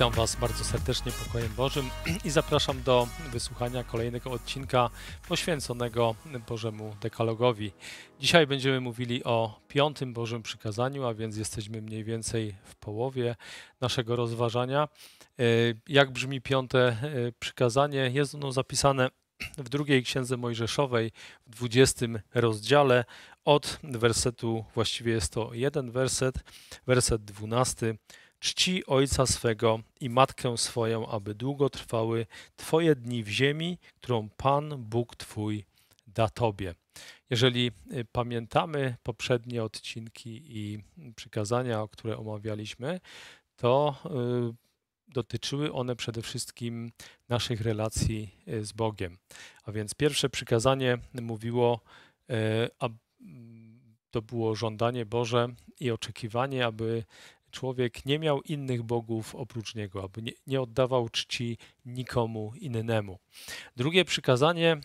Witam Was bardzo serdecznie pokojem Bożym i zapraszam do wysłuchania kolejnego odcinka poświęconego Bożemu Dekalogowi. Dzisiaj będziemy mówili o piątym Bożym Przykazaniu, a więc jesteśmy mniej więcej w połowie naszego rozważania. E, jak brzmi piąte e, przykazanie? Jest ono zapisane w drugiej księdze Mojżeszowej, w 20 rozdziale, od wersetu, właściwie jest to jeden werset, werset 12 Czci ojca swego i matkę swoją, aby długo trwały Twoje dni w ziemi, którą Pan Bóg Twój da Tobie. Jeżeli y, pamiętamy poprzednie odcinki i przykazania, które omawialiśmy, to y, dotyczyły one przede wszystkim naszych relacji y, z Bogiem. A więc pierwsze przykazanie mówiło, to było żądanie Boże i oczekiwanie, aby człowiek nie miał innych bogów oprócz niego, aby nie, nie oddawał czci nikomu innemu. Drugie przykazanie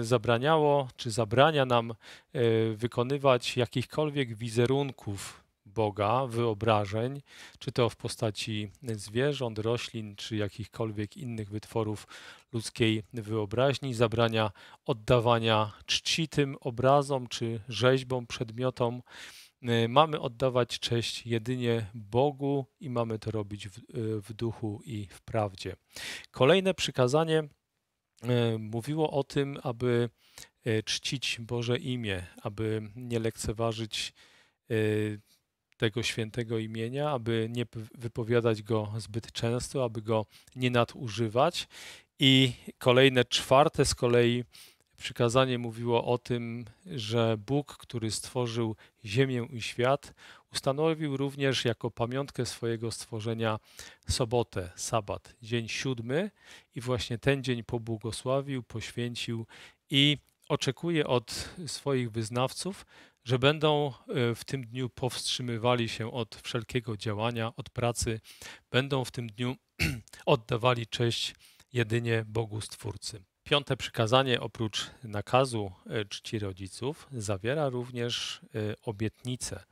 y, zabraniało, czy zabrania nam y, wykonywać jakichkolwiek wizerunków Boga, wyobrażeń, czy to w postaci zwierząt, roślin, czy jakichkolwiek innych wytworów ludzkiej wyobraźni, zabrania oddawania czci tym obrazom, czy rzeźbom, przedmiotom, Y, mamy oddawać cześć jedynie Bogu i mamy to robić w, y, w duchu i w prawdzie. Kolejne przykazanie y, mówiło o tym, aby czcić Boże imię, aby nie lekceważyć tego świętego imienia, aby nie wypowiadać go zbyt często, aby go nie nadużywać. I kolejne czwarte z kolei Przykazanie mówiło o tym, że Bóg, który stworzył ziemię i świat, ustanowił również jako pamiątkę swojego stworzenia sobotę, sabat, dzień siódmy, i właśnie ten dzień pobłogosławił, poświęcił i oczekuje od swoich wyznawców, że będą e, w tym dniu powstrzymywali się od wszelkiego działania, od pracy, będą w tym dniu oddawali cześć jedynie Bogu Stwórcy. Piąte przykazanie, oprócz nakazu e, czci rodziców, zawiera również e, obietnicę.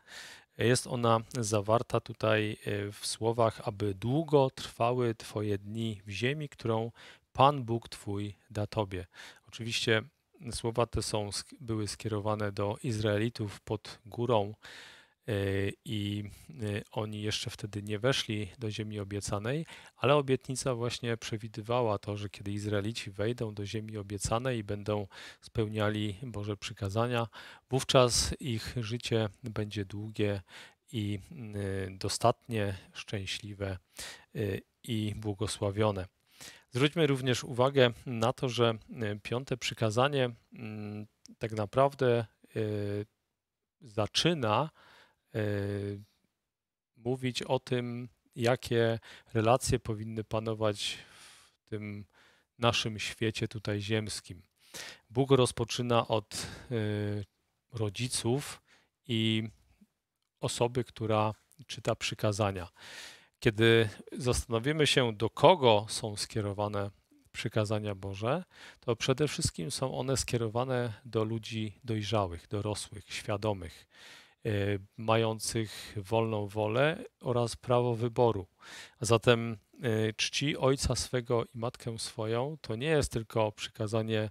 Jest ona zawarta tutaj e, w słowach, aby długo trwały Twoje dni w ziemi, którą Pan Bóg Twój da Tobie. Oczywiście słowa te są, były skierowane do Izraelitów pod górą E, i e, oni jeszcze wtedy nie weszli do ziemi obiecanej, ale obietnica właśnie przewidywała to, że kiedy Izraelici wejdą do ziemi obiecanej i będą spełniali Boże przykazania, wówczas ich życie będzie długie i e, dostatnie, szczęśliwe i błogosławione. Zwróćmy również uwagę na to, że piąte przykazanie mm, tak naprawdę zaczyna Y, mówić o tym, jakie relacje powinny panować w tym naszym świecie tutaj ziemskim. Bóg rozpoczyna od y, rodziców i osoby, która czyta przykazania. Kiedy zastanowimy się, do kogo są skierowane przykazania Boże, to przede wszystkim są one skierowane do ludzi dojrzałych, dorosłych, świadomych. E, mających wolną wolę oraz prawo wyboru. A zatem e, czci ojca swego i matkę swoją to nie jest tylko przykazanie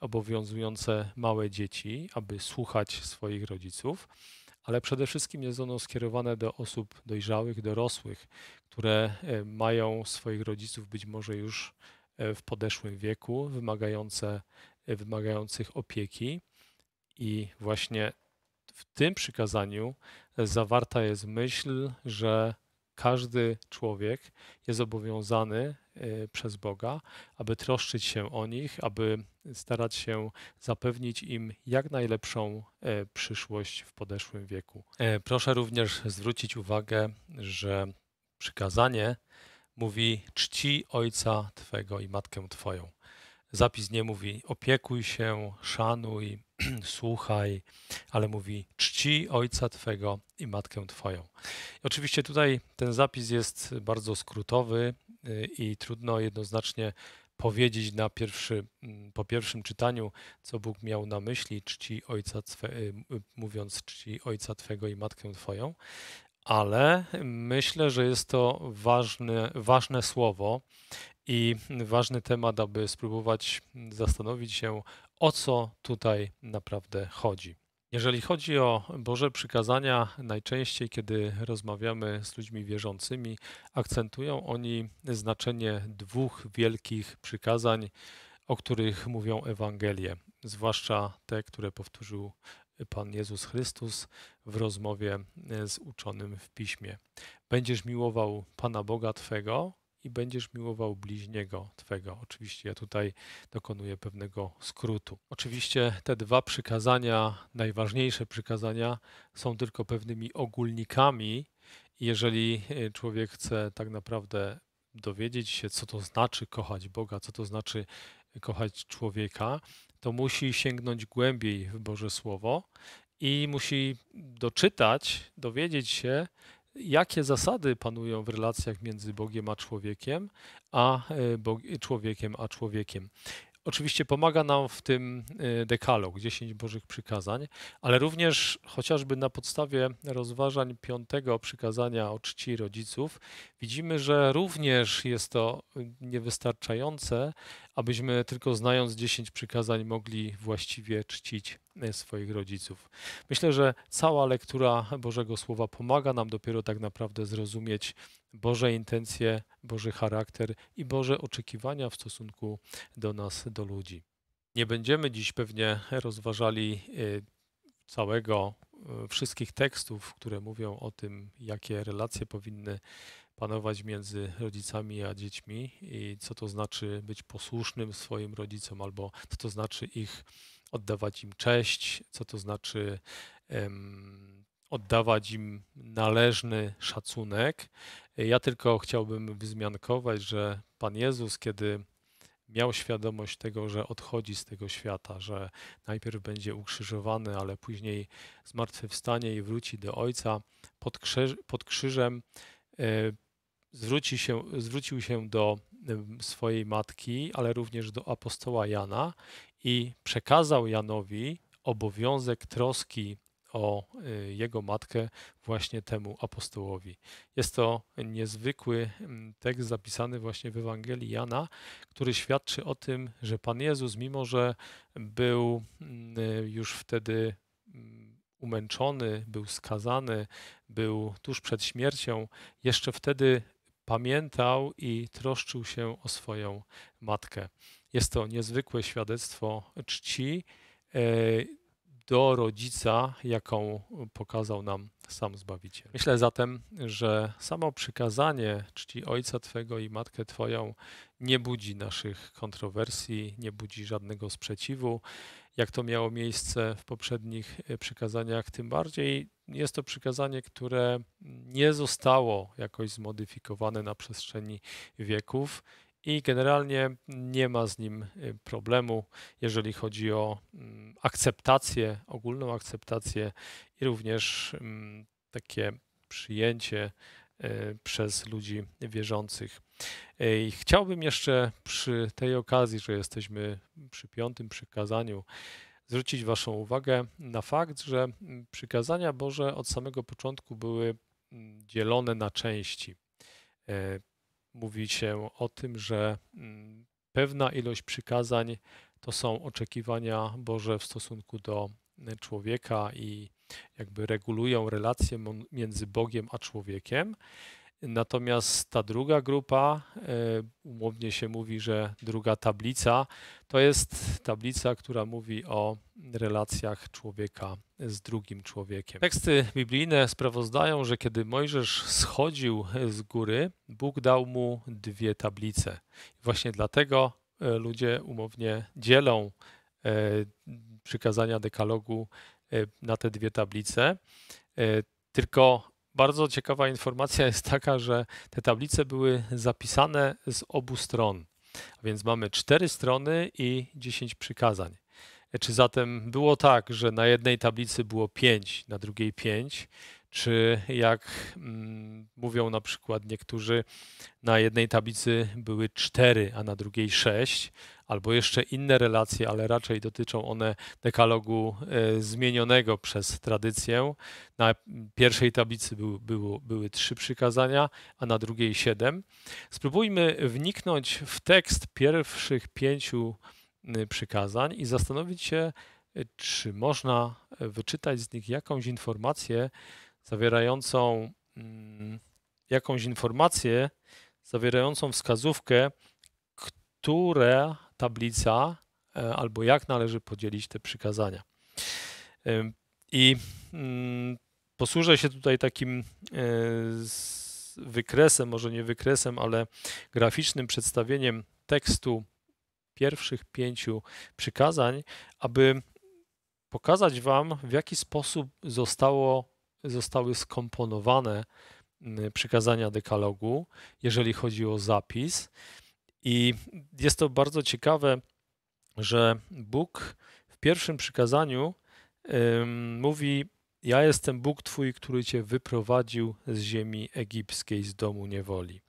obowiązujące małe dzieci, aby słuchać swoich rodziców, ale przede wszystkim jest ono skierowane do osób dojrzałych, dorosłych, które e, mają swoich rodziców być może już w podeszłym wieku, wymagające, wymagających opieki. I właśnie w tym przykazaniu e, zawarta jest myśl, że każdy człowiek jest obowiązany e, przez Boga, aby troszczyć się o nich, aby starać się zapewnić im jak najlepszą e, przyszłość w podeszłym wieku. Proszę również zwrócić uwagę, że przykazanie mówi czci ojca Twego i matkę Twoją. Zapis nie mówi opiekuj się, szanuj, słuchaj, ale mówi czci ojca Twego i matkę Twoją. I oczywiście tutaj ten zapis jest bardzo skrótowy y, i trudno jednoznacznie powiedzieć na pierwszy, mm, po pierwszym czytaniu, co Bóg miał na myśli, czci ojca twe, y, mówiąc czci ojca Twego i matkę Twoją, ale myślę, że jest to ważne, ważne słowo i ważny temat, aby spróbować zastanowić się, o co tutaj naprawdę chodzi. Jeżeli chodzi o Boże przykazania, najczęściej, kiedy rozmawiamy z ludźmi wierzącymi, akcentują oni znaczenie dwóch wielkich przykazań, o których mówią Ewangelie, zwłaszcza te, które powtórzył Pan Jezus Chrystus w rozmowie z uczonym w piśmie. Będziesz miłował Pana Boga Twego i będziesz miłował bliźniego twego. Oczywiście ja tutaj dokonuję pewnego skrótu. Oczywiście te dwa przykazania, najważniejsze przykazania, są tylko pewnymi ogólnikami. Jeżeli e, człowiek chce tak naprawdę dowiedzieć się, co to znaczy kochać Boga, co to znaczy e, kochać człowieka, to musi sięgnąć głębiej w Boże Słowo i musi doczytać, dowiedzieć się, jakie zasady panują w relacjach między Bogiem a człowiekiem, a e, Bog człowiekiem a człowiekiem oczywiście pomaga nam w tym y, dekalog, 10 Bożych Przykazań, ale również chociażby na podstawie rozważań piątego przykazania o czci rodziców, widzimy, że również jest to niewystarczające, abyśmy tylko znając 10 przykazań mogli właściwie czcić y, swoich rodziców. Myślę, że cała lektura Bożego Słowa pomaga nam dopiero tak naprawdę zrozumieć Boże intencje, Boży charakter i Boże oczekiwania w stosunku do nas, do ludzi. Nie będziemy dziś pewnie rozważali y, całego, y, wszystkich tekstów, które mówią o tym, jakie relacje powinny panować między rodzicami a dziećmi i co to znaczy być posłusznym swoim rodzicom, albo co to znaczy ich oddawać im cześć, co to znaczy oddawać im należny szacunek. Ja tylko chciałbym wzmiankować, że Pan Jezus, kiedy miał świadomość tego, że odchodzi z tego świata, że najpierw będzie ukrzyżowany, ale później zmartwychwstanie i wróci do Ojca, pod, krzyż, pod krzyżem e, zwróci się, zwrócił się do e, swojej matki, ale również do apostoła Jana i przekazał Janowi obowiązek troski o y, jego matkę właśnie temu apostołowi. Jest to niezwykły mm, tekst zapisany właśnie w Ewangelii Jana, który świadczy o tym, że Pan Jezus, mimo że był mm, już wtedy mm, umęczony, był skazany, był tuż przed śmiercią, jeszcze wtedy pamiętał i troszczył się o swoją matkę. Jest to niezwykłe świadectwo czci e, do rodzica, jaką pokazał nam sam Zbawiciel. Myślę zatem, że samo przykazanie czci ojca Twego i matkę Twoją nie budzi naszych kontrowersji, nie budzi żadnego sprzeciwu, jak to miało miejsce w poprzednich przykazaniach. Tym bardziej jest to przykazanie, które nie zostało jakoś zmodyfikowane na przestrzeni wieków i generalnie nie ma z nim y, problemu, jeżeli chodzi o mm, akceptację, ogólną akceptację i również mm, takie przyjęcie y, przez ludzi wierzących. Y, I chciałbym jeszcze przy tej okazji, że jesteśmy przy piątym przykazaniu, zwrócić Waszą uwagę na fakt, że mm, przykazania Boże od samego początku były dzielone na części mówi się o tym, że mm, pewna ilość przykazań to są oczekiwania Boże w stosunku do e, człowieka i jakby regulują relacje między Bogiem a człowiekiem. Natomiast ta druga grupa, e, umownie się mówi, że druga tablica, to jest tablica, która mówi o relacjach człowieka z drugim człowiekiem. Teksty biblijne sprawozdają, że kiedy Mojżesz schodził z góry, Bóg dał mu dwie tablice. Właśnie dlatego e, ludzie umownie dzielą e, przykazania dekalogu na te dwie tablice. Tylko bardzo ciekawa informacja jest taka, że te tablice były zapisane z obu stron, a więc mamy cztery strony i dziesięć przykazań. Czy zatem było tak, że na jednej tablicy było pięć, na drugiej pięć, Czy jak mm, mówią na przykład niektórzy, na jednej tablicy były cztery, a na drugiej sześć? albo jeszcze inne relacje, ale raczej dotyczą one dekalogu e, zmienionego przez tradycję. Na pierwszej tablicy był, było, były trzy przykazania, a na drugiej siedem. Spróbujmy wniknąć w tekst pierwszych pięciu przykazań i zastanowić się, e, czy można wyczytać z nich jakąś informację zawierającą mm, jakąś informację zawierającą wskazówkę, która tablica e, albo jak należy podzielić te przykazania. I mm, posłużę się tutaj takim e, wykresem, może nie wykresem, ale graficznym przedstawieniem tekstu pierwszych pięciu przykazań, aby pokazać Wam, w jaki sposób zostało, zostały skomponowane mm, przykazania dekalogu, jeżeli chodzi o zapis. I jest to bardzo ciekawe, że Bóg w pierwszym przykazaniu ym, mówi: Ja jestem Bóg Twój, który Cię wyprowadził z ziemi egipskiej, z domu niewoli.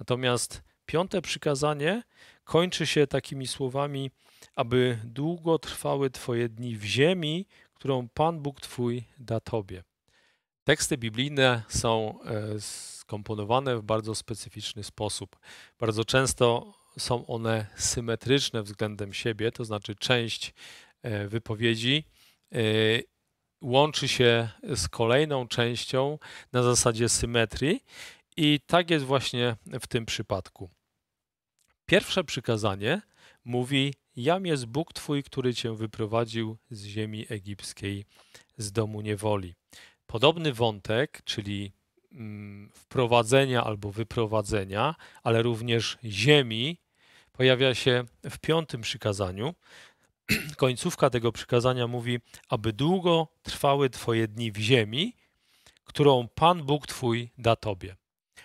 Natomiast piąte przykazanie kończy się takimi słowami: Aby długo trwały Twoje dni w ziemi, którą Pan Bóg Twój da Tobie. Teksty biblijne są e, skomponowane w bardzo specyficzny sposób. Bardzo często są one symetryczne względem siebie, to znaczy część e, wypowiedzi e, łączy się z kolejną częścią na zasadzie symetrii i tak jest właśnie w tym przypadku. Pierwsze przykazanie mówi: Jam jest Bóg Twój, który Cię wyprowadził z ziemi egipskiej, z domu niewoli. Podobny wątek, czyli mm, wprowadzenia albo wyprowadzenia, ale również ziemi, pojawia się w piątym przykazaniu. Końcówka tego przykazania mówi, aby długo trwały Twoje dni w ziemi, którą Pan Bóg Twój da Tobie.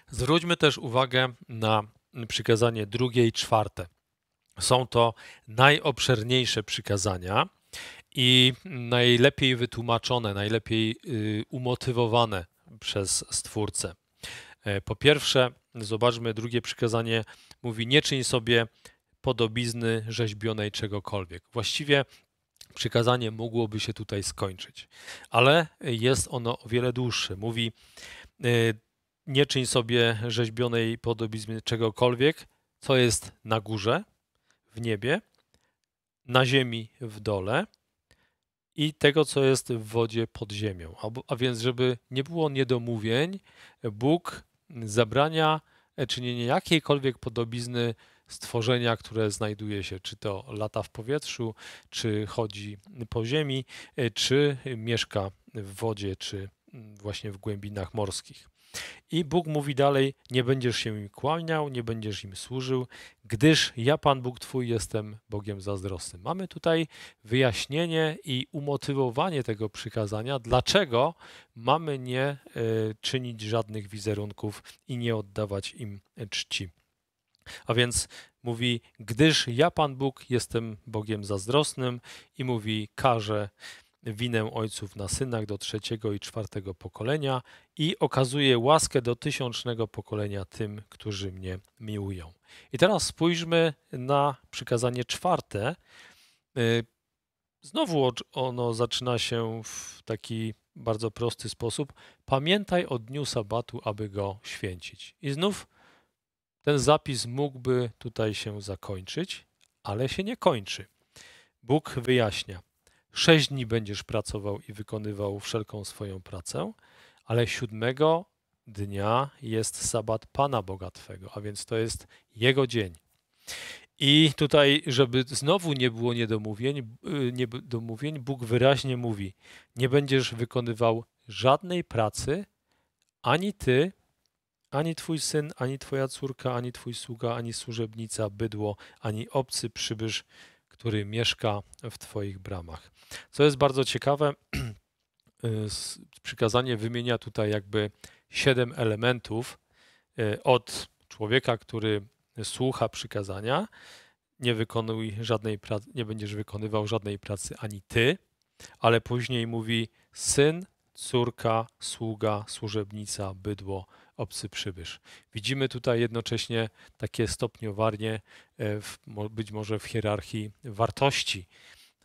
Zwróćmy też uwagę na przykazanie drugie i czwarte. Są to najobszerniejsze przykazania i najlepiej wytłumaczone, najlepiej y, umotywowane przez Stwórcę. E, po pierwsze, zobaczmy, drugie przykazanie mówi: Nie czyń sobie podobizny rzeźbionej czegokolwiek. Właściwie przykazanie mogłoby się tutaj skończyć, ale jest ono o wiele dłuższe. Mówi: e, Nie czyń sobie rzeźbionej podobizny czegokolwiek, co jest na górze, w niebie, na ziemi, w dole i tego, co jest w wodzie pod ziemią. A, a, więc, żeby nie było niedomówień, Bóg zabrania e, czynienia jakiejkolwiek podobizny stworzenia, które znajduje się, czy to lata w powietrzu, czy chodzi po ziemi, e, czy mieszka w wodzie, czy mm, właśnie w głębinach morskich. I Bóg mówi dalej: Nie będziesz się im kłaniał, nie będziesz im służył, gdyż ja, Pan Bóg Twój, jestem Bogiem zazdrosnym. Mamy tutaj wyjaśnienie i umotywowanie tego przykazania, dlaczego mamy nie y, czynić żadnych wizerunków i nie oddawać im czci. A więc mówi, gdyż ja, Pan Bóg, jestem Bogiem zazdrosnym i mówi, karze winę ojców na synach do trzeciego i czwartego pokolenia i okazuje łaskę do tysiącznego pokolenia tym, którzy mnie miłują. I teraz spójrzmy na przykazanie czwarte. Y, znowu ono zaczyna się w taki bardzo prosty sposób. Pamiętaj o dniu sabatu, aby go święcić. I znów ten zapis mógłby tutaj się zakończyć, ale się nie kończy. Bóg wyjaśnia. Sześć dni będziesz pracował i wykonywał wszelką swoją pracę, ale siódmego dnia jest sabat Pana Boga Twego, a więc to jest Jego dzień. I tutaj, żeby znowu nie było niedomówień, y, niedomówień, Bóg wyraźnie mówi: Nie będziesz wykonywał żadnej pracy, ani ty, ani twój syn, ani twoja córka, ani twój sługa, ani służebnica, bydło, ani obcy przybysz który mieszka w Twoich bramach. Co jest bardzo ciekawe, y, przykazanie wymienia tutaj jakby siedem elementów y, od człowieka, który słucha przykazania, nie wykonuj żadnej pracy, nie będziesz wykonywał żadnej pracy ani ty, ale później mówi syn, córka, sługa, służebnica, bydło, obcy przybysz. Widzimy tutaj jednocześnie takie stopniowanie, e, w, być może w hierarchii wartości.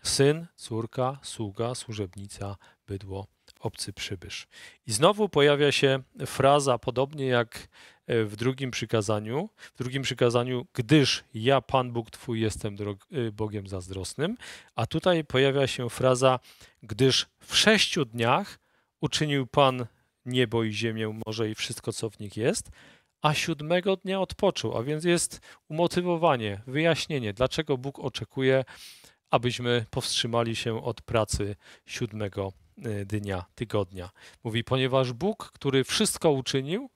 Syn, córka, sługa, służebnica, bydło, obcy przybysz. I znowu pojawia się fraza, podobnie jak e, w drugim przykazaniu, w drugim przykazaniu, gdyż ja, Pan Bóg Twój, jestem e, Bogiem zazdrosnym, a tutaj pojawia się fraza, gdyż w sześciu dniach uczynił Pan niebo i ziemię, morze i wszystko, co w nich jest, a siódmego dnia odpoczął, a więc jest umotywowanie, wyjaśnienie, dlaczego Bóg oczekuje, abyśmy powstrzymali się od pracy siódmego e, dnia, tygodnia. Mówi, ponieważ Bóg, który wszystko uczynił,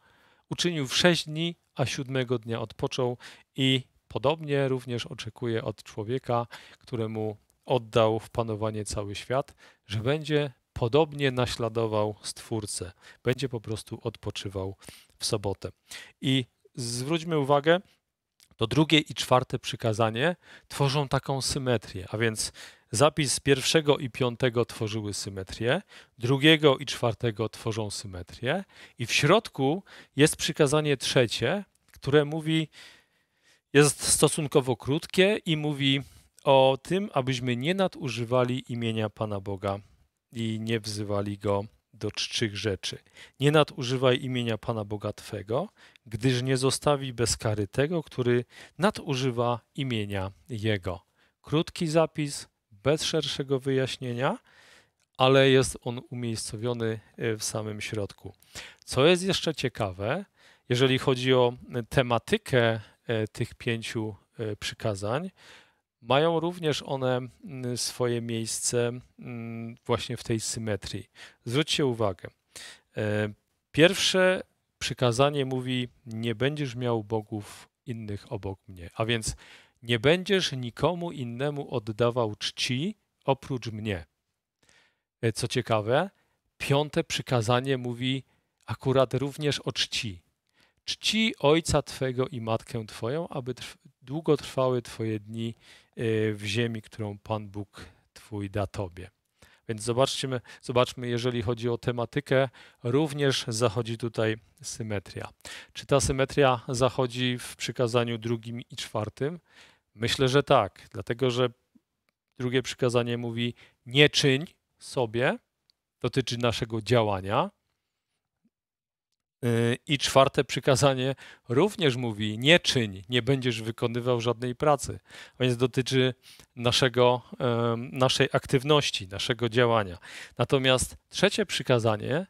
uczynił w sześć dni, a siódmego dnia odpoczął i podobnie również oczekuje od człowieka, któremu oddał w panowanie cały świat, że będzie podobnie naśladował Stwórcę. Będzie po prostu odpoczywał w sobotę. I zwróćmy uwagę, to drugie i czwarte przykazanie tworzą taką symetrię, a więc zapis pierwszego i piątego tworzyły symetrię, drugiego i czwartego tworzą symetrię i w środku jest przykazanie trzecie, które mówi, jest stosunkowo krótkie i mówi o tym, abyśmy nie nadużywali imienia Pana Boga i nie wzywali go do czczych rzeczy. Nie nadużywaj imienia Pana Boga Twego, gdyż nie zostawi bez kary tego, który nadużywa imienia Jego. Krótki zapis, bez szerszego wyjaśnienia, ale jest on umiejscowiony e, w samym środku. Co jest jeszcze ciekawe, jeżeli chodzi o tematykę e, tych pięciu e, przykazań, mają również one mm, swoje miejsce mm, właśnie w tej symetrii. Zwróćcie uwagę. E, pierwsze przykazanie mówi: Nie będziesz miał bogów innych obok mnie, a więc nie będziesz nikomu innemu oddawał czci oprócz mnie. E, co ciekawe, piąte przykazanie mówi akurat również o czci. Czci ojca twego i matkę twoją, aby długo trwały twoje dni Y, w ziemi, którą Pan Bóg Twój da Tobie. Więc zobaczmy, zobaczmy, jeżeli chodzi o tematykę, również zachodzi tutaj symetria. Czy ta symetria zachodzi w przykazaniu drugim i czwartym? Myślę, że tak, dlatego że drugie przykazanie mówi: nie czyń sobie, dotyczy naszego działania, Y, I czwarte przykazanie również mówi: nie czyń, nie będziesz wykonywał żadnej pracy. A więc dotyczy naszego, naszej aktywności, naszego działania. Natomiast trzecie przykazanie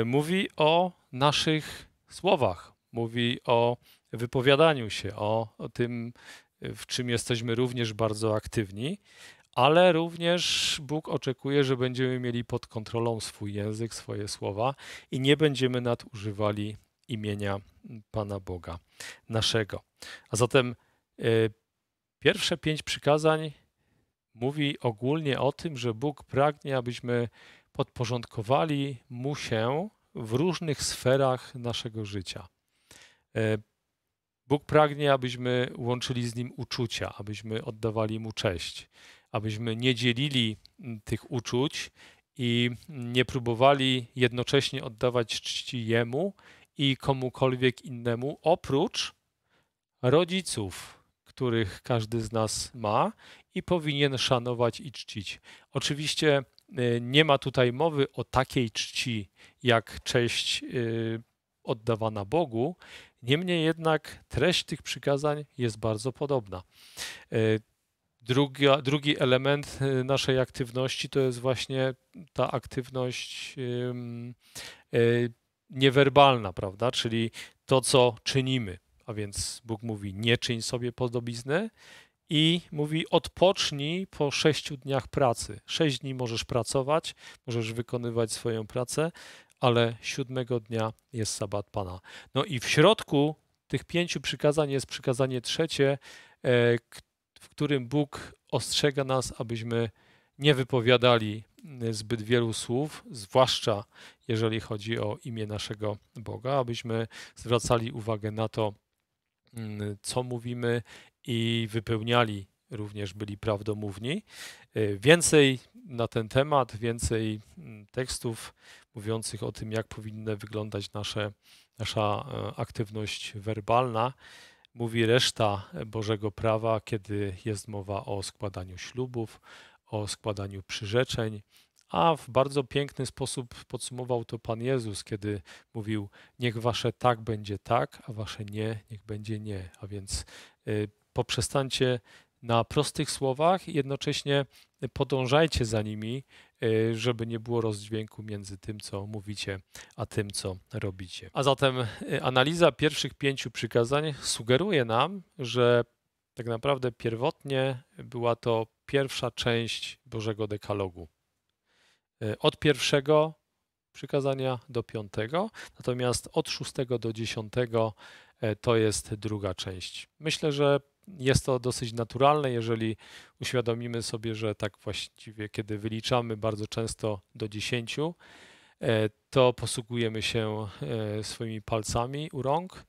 y, mówi o naszych słowach, mówi o wypowiadaniu się, o, o tym, w czym jesteśmy również bardzo aktywni ale również Bóg oczekuje, że będziemy mieli pod kontrolą swój język, swoje słowa i nie będziemy nadużywali imienia Pana Boga naszego. A zatem y, pierwsze pięć przykazań mówi ogólnie o tym, że Bóg pragnie, abyśmy podporządkowali Mu się w różnych sferach naszego życia. Y, Bóg pragnie, abyśmy łączyli z Nim uczucia, abyśmy oddawali Mu cześć, abyśmy nie dzielili mm, tych uczuć i nie próbowali jednocześnie oddawać czci jemu i komukolwiek innemu, oprócz rodziców, których każdy z nas ma i powinien szanować i czcić. Oczywiście y, nie ma tutaj mowy o takiej czci, jak cześć y, oddawana Bogu, niemniej jednak treść tych przykazań jest bardzo podobna. Y, drugi drugi element y, naszej aktywności to jest właśnie ta aktywność y, niewerbalna, prawda? Czyli to, co czynimy. A więc Bóg mówi: Nie czyń sobie podobizny i mówi: Odpocznij po sześciu dniach pracy. Sześć dni możesz pracować, możesz wykonywać swoją pracę, ale siódmego dnia jest sabat Pana. No i w środku tych pięciu przykazań jest przykazanie trzecie, e, w którym Bóg ostrzega nas, abyśmy nie wypowiadali y, zbyt wielu słów, zwłaszcza jeżeli chodzi o imię naszego Boga, abyśmy zwracali uwagę na to, mm, co mówimy i wypełniali również byli prawdomówni. Y, więcej na ten temat, więcej mm, tekstów mówiących o tym, jak powinna wyglądać nasze, nasza e, aktywność werbalna mówi reszta Bożego Prawa, kiedy jest mowa o składaniu ślubów, o składaniu przyrzeczeń, a w bardzo piękny sposób podsumował to Pan Jezus, kiedy mówił: Niech wasze tak będzie tak, a wasze nie, niech będzie nie. A więc y, poprzestańcie na prostych słowach i jednocześnie podążajcie za nimi, Y, żeby nie było rozdźwięku między tym, co mówicie, a tym, co robicie. A zatem y, analiza pierwszych pięciu przykazań sugeruje nam, że tak naprawdę pierwotnie była to pierwsza część Bożego Dekalogu. Y, od pierwszego przykazania do piątego, natomiast od szóstego do dziesiątego to jest druga część. Myślę, że jest to dosyć naturalne, jeżeli uświadomimy sobie, że tak właściwie, kiedy wyliczamy bardzo często do 10, e, to posługujemy się e, swoimi palcami u rąk.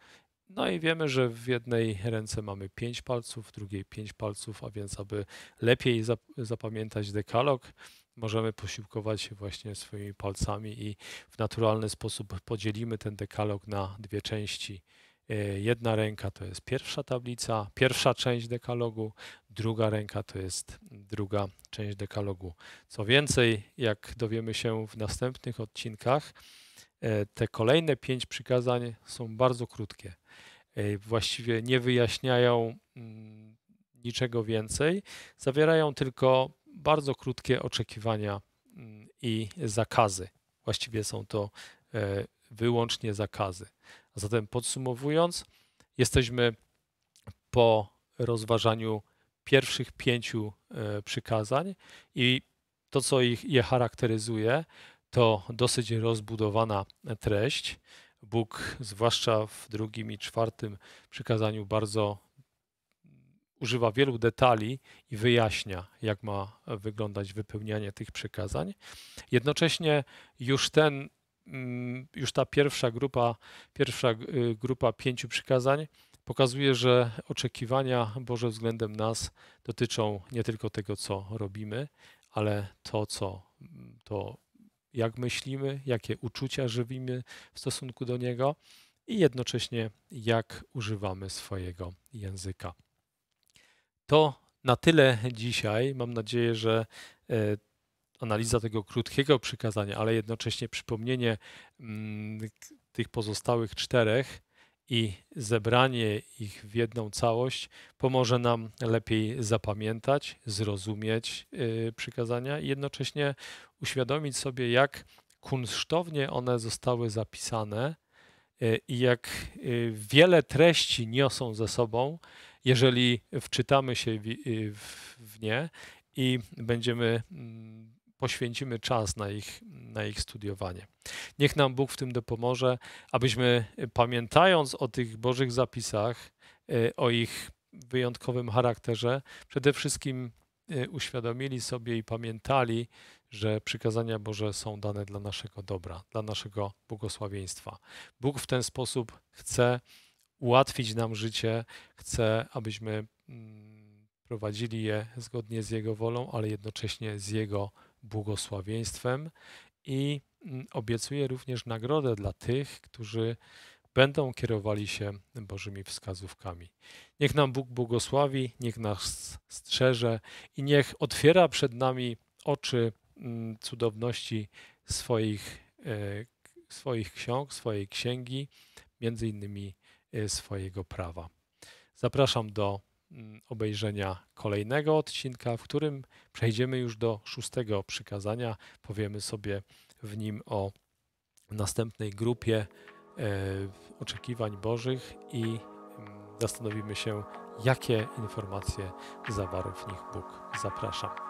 No i wiemy, że w jednej ręce mamy 5 palców, w drugiej 5 palców, a więc aby lepiej zapamiętać dekalog, możemy posiłkować się właśnie swoimi palcami i w naturalny sposób podzielimy ten dekalog na dwie części. E, jedna ręka to jest pierwsza tablica, pierwsza część dekalogu, druga ręka to jest druga część dekalogu. Co więcej, jak dowiemy się w następnych odcinkach, e, te kolejne pięć przykazań są bardzo krótkie. E, właściwie nie wyjaśniają mm, niczego więcej, zawierają tylko bardzo krótkie oczekiwania mm, i zakazy. Właściwie są to wyłącznie zakazy. Zatem podsumowując, jesteśmy po rozważaniu pierwszych pięciu e, przykazań i to, co ich, je charakteryzuje, to dosyć rozbudowana treść. Bóg, zwłaszcza w drugim i czwartym przykazaniu, bardzo używa wielu detali i wyjaśnia, jak ma wyglądać wypełnianie tych przykazań. Jednocześnie już ten Mm, już ta pierwsza grupa, pierwsza y, grupa pięciu przykazań pokazuje, że oczekiwania Boże względem nas dotyczą nie tylko tego, co robimy, ale to, co to jak myślimy, jakie uczucia żywimy w stosunku do Niego i jednocześnie jak używamy swojego języka. To na tyle dzisiaj. Mam nadzieję, że e, analiza tego krótkiego przykazania, ale jednocześnie przypomnienie mm, tych pozostałych czterech i zebranie ich w jedną całość pomoże nam lepiej zapamiętać, zrozumieć y, przykazania i jednocześnie uświadomić sobie, jak kunsztownie one zostały zapisane y, i jak y, wiele treści niosą ze sobą, jeżeli wczytamy się w nie i będziemy mm, poświęcimy czas na ich, na ich studiowanie. Niech nam Bóg w tym dopomoże, abyśmy y, pamiętając o tych Bożych zapisach, y, o ich wyjątkowym charakterze, przede wszystkim y, uświadomili sobie i pamiętali, że przykazania Boże są dane dla naszego dobra, dla naszego błogosławieństwa. Bóg w ten sposób chce ułatwić nam życie, chce, abyśmy mm, prowadzili je zgodnie z Jego wolą, ale jednocześnie z Jego błogosławieństwem i mm, obiecuje również nagrodę dla tych, którzy będą kierowali się Bożymi wskazówkami. Niech nam Bóg błogosławi, niech nas strzeże i niech otwiera przed nami oczy mm, cudowności swoich, e, swoich ksiąg, swojej księgi, między innymi e, swojego prawa. Zapraszam do Mm, obejrzenia kolejnego odcinka, w którym przejdziemy już do szóstego przykazania. Powiemy sobie w nim o następnej grupie e, oczekiwań Bożych i mm, zastanowimy się, jakie informacje zawarł w nich Bóg. Zapraszam.